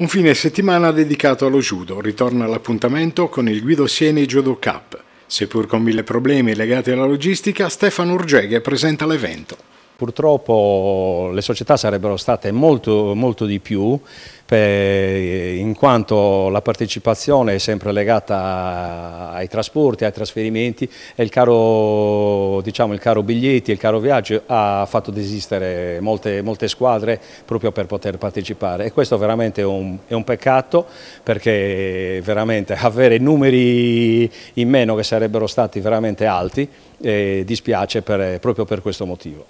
Un fine settimana dedicato allo judo ritorna all'appuntamento con il Guido Sieni Judo Cup. Seppur con mille problemi legati alla logistica, Stefano Urgeghe presenta l'evento. Purtroppo le società sarebbero state molto, molto di più per, in quanto la partecipazione è sempre legata ai trasporti, ai trasferimenti e il caro, diciamo, il caro biglietti, il caro viaggio ha fatto desistere molte, molte squadre proprio per poter partecipare e questo veramente è un, è un peccato perché veramente avere numeri in meno che sarebbero stati veramente alti eh, dispiace per, proprio per questo motivo.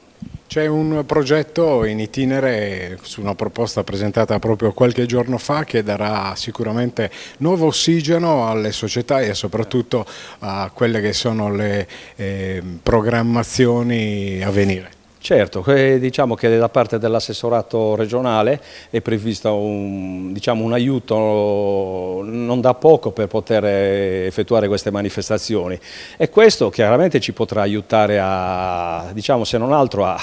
C'è un progetto in itinere su una proposta presentata proprio qualche giorno fa che darà sicuramente nuovo ossigeno alle società e soprattutto a quelle che sono le eh, programmazioni a venire. Certo, diciamo che da parte dell'assessorato regionale è previsto un, diciamo, un, aiuto non da poco per poter effettuare queste manifestazioni e questo chiaramente ci potrà aiutare a, diciamo, se non altro, a,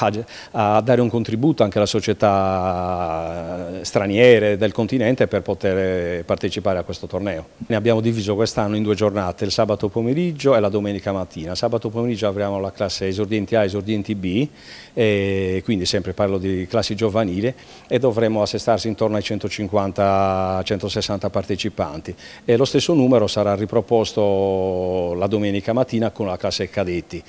a dare un contributo anche alla società straniere del continente per poter eh, partecipare a questo torneo. Ne abbiamo diviso quest'anno in due giornate, il sabato pomeriggio e la domenica mattina. Sabato pomeriggio avremo la classe esordienti A e esordienti B, e quindi sempre parlo di classi giovanili, e dovremo assestarsi intorno ai 150-160 partecipanti. E lo stesso numero sarà riproposto la domenica mattina con la classe cadetti.